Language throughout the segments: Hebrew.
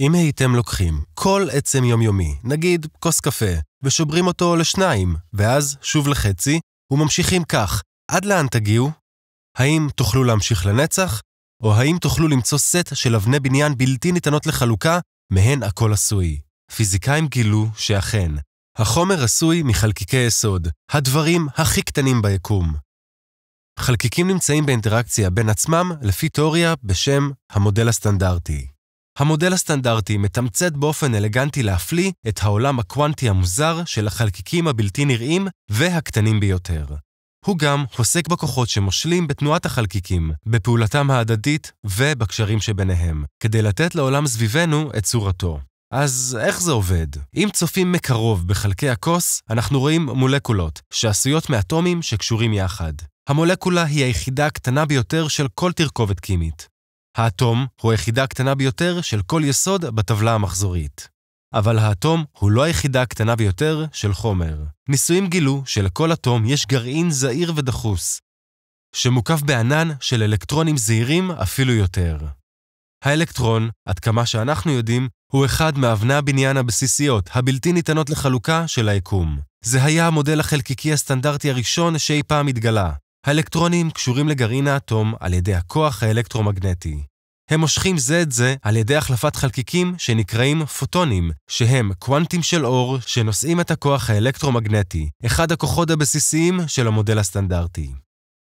אם הייתם לוקחים כל עצם יומיומי, נגיד כוס קפה, ושוברים אותו לשניים, ואז שוב לחצי, וממשיכים כך, עד לאן תגיעו? האם תוכלו להמשיך לנצח, או האם תוכלו למצוא סט של אבני בניין בלתי ניתנות לחלוקה, מהן הכל עשוי? פיזיקאים גילו שאכן, החומר עשוי מחלקיקי יסוד, הדברים הכי קטנים ביקום. חלקיקים נמצאים באינטראקציה בין עצמם לפי תיאוריה בשם המודל הסטנדרטי. המודל הסטנדרטי מתמצת באופן אלגנטי להפליא את העולם הקוונטי המוזר של החלקיקים הבלתי נראים והקטנים ביותר. הוא גם עוסק בכוחות שמושלים בתנועת החלקיקים, בפעולתם ההדדית ובקשרים שביניהם, כדי לתת לעולם סביבנו את צורתו. אז איך זה עובד? אם צופים מקרוב בחלקי הכוס, אנחנו רואים מולקולות, שעשויות מאטומים שקשורים יחד. המולקולה היא היחידה הקטנה ביותר של כל תרכובת כימית. האטום הוא היחידה הקטנה ביותר של כל יסוד בטבלה המחזורית. אבל האטום הוא לא היחידה הקטנה ביותר של חומר. ניסויים גילו שלכל אטום יש גרעין זעיר ודחוס, שמוקף בענן של אלקטרונים זעירים אפילו יותר. האלקטרון, עד כמה שאנחנו יודעים, הוא אחד מאבני הבניין הבסיסיות, הבלתי ניתנות לחלוקה של היקום. זה היה המודל החלקיקי הסטנדרטי הראשון שאי פעם התגלה. האלקטרונים קשורים לגרעין האטום על ידי הכוח האלקטרומגנטי. הם מושכים זה את זה על ידי החלפת חלקיקים שנקראים פוטונים, שהם קוונטים של אור שנושאים את הכוח האלקטרומגנטי, אחד הכוחות הבסיסיים של המודל הסטנדרטי.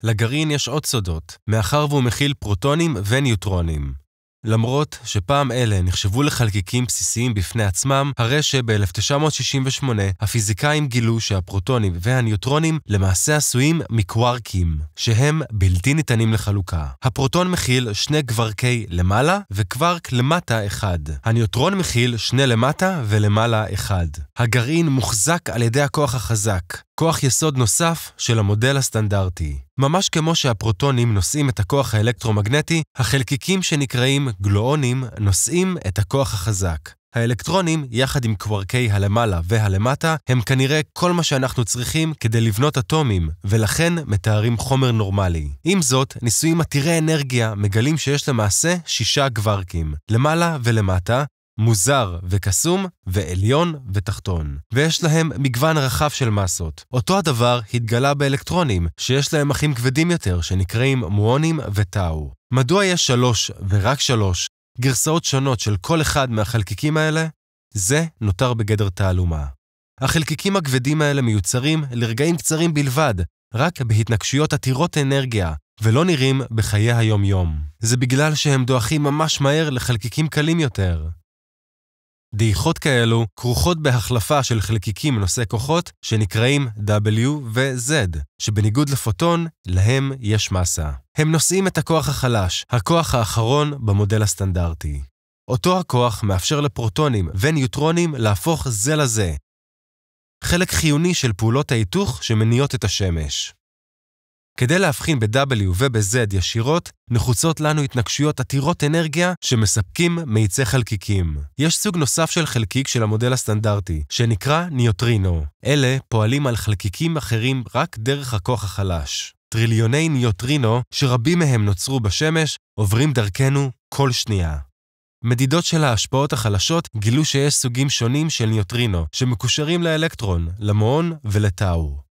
לגרעין יש עוד סודות, מאחר והוא מכיל פרוטונים וניוטרונים. למרות שפעם אלה נחשבו לחלקיקים בסיסיים בפני עצמם, הרי שב-1968 הפיזיקאים גילו שהפרוטונים והניוטרונים למעשה עשויים מקווארקים, שהם בלתי ניתנים לחלוקה. הפרוטון מכיל שני גוורקי למעלה וקווארק למטה אחד. הניוטרון מכיל שני למטה ולמעלה אחד. הגרעין מוחזק על ידי הכוח החזק, כוח יסוד נוסף של המודל הסטנדרטי. ממש כמו שהפרוטונים נושאים את הכוח האלקטרומגנטי, החלקיקים שנקראים גלואונים נושאים את הכוח החזק. האלקטרונים, יחד עם קוורקי הלמעלה והלמטה, הם כנראה כל מה שאנחנו צריכים כדי לבנות אטומים, ולכן מתארים חומר נורמלי. עם זאת, ניסויים עתירי אנרגיה מגלים שיש למעשה שישה גווארקים, למעלה ולמטה, מוזר וקסום, ועליון ותחתון. ויש להם מגוון רחב של מסות. אותו הדבר התגלה באלקטרונים, שיש להם אחים כבדים יותר, שנקראים מואנים וטאו. מדוע יש שלוש, ורק שלוש, גרסאות שונות של כל אחד מהחלקיקים האלה? זה נותר בגדר תעלומה. החלקיקים הכבדים האלה מיוצרים לרגעים קצרים בלבד, רק בהתנגשויות עתירות אנרגיה, ולא נראים בחיי היום-יום. זה בגלל שהם דועכים ממש מהר לחלקיקים קלים יותר. דעיכות כאלו כרוכות בהחלפה של חלקיקים נושאי כוחות שנקראים W ו-Z, שבניגוד לפוטון, להם יש מסה. הם נושאים את הכוח החלש, הכוח האחרון במודל הסטנדרטי. אותו הכוח מאפשר לפרוטונים וניוטרונים להפוך זה לזה. חלק חיוני של פעולות ההיתוך שמניעות את השמש. כדי להבחין ב-W וב-Z ישירות, נחוצות לנו התנגשויות עתירות אנרגיה שמספקים מאיצי חלקיקים. יש סוג נוסף של חלקיק של המודל הסטנדרטי, שנקרא ניוטרינו. אלה פועלים על חלקיקים אחרים רק דרך הכוח החלש. טריליוני ניוטרינו, שרבים מהם נוצרו בשמש, עוברים דרכנו כל שנייה. מדידות של ההשפעות החלשות גילו שיש סוגים שונים של ניוטרינו, שמקושרים לאלקטרון, למון ולטאו.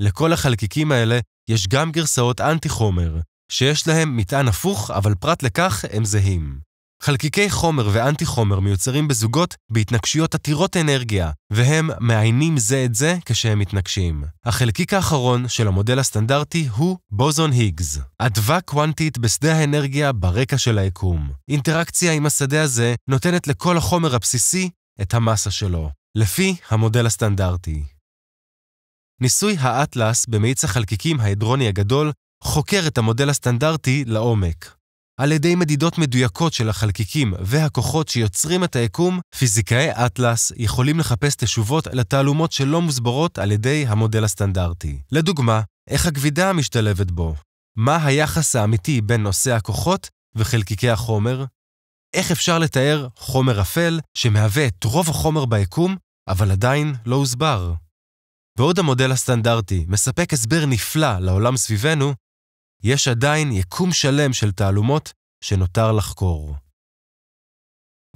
לכל החלקיקים האלה יש גם גרסאות אנטי-חומר, שיש להם מטען הפוך, אבל פרט לכך הם זהים. חלקיקי חומר ואנטי-חומר מיוצרים בזוגות בהתנגשויות עתירות אנרגיה, והם מעיינים זה את זה כשהם מתנגשים. החלקיק האחרון של המודל הסטנדרטי הוא בוזון היגס, אדווה קוונטית בשדה האנרגיה ברקע של היקום. אינטראקציה עם השדה הזה נותנת לכל החומר הבסיסי את המסה שלו, לפי המודל הסטנדרטי. ניסוי האטלס במאיץ החלקיקים ההדרוני הגדול חוקר את המודל הסטנדרטי לעומק. על ידי מדידות מדויקות של החלקיקים והכוחות שיוצרים את היקום, פיזיקאי אטלס יכולים לחפש תשובות לתעלומות שלא מוסברות על ידי המודל הסטנדרטי. לדוגמה, איך הכבידה משתלבת בו? מה היחס האמיתי בין נושאי הכוחות וחלקיקי החומר? איך אפשר לתאר חומר אפל שמהווה את רוב החומר ביקום, אבל עדיין לא הוסבר? בעוד המודל הסטנדרטי מספק הסבר נפלא לעולם סביבנו, יש עדיין יקום שלם של תעלומות שנותר לחקור.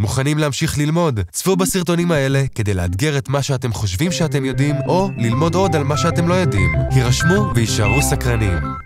מוכנים להמשיך ללמוד? צפו בסרטונים האלה כדי לאתגר את מה שאתם חושבים שאתם יודעים, או ללמוד עוד על מה שאתם לא יודעים. הירשמו ויישארו סקרנים.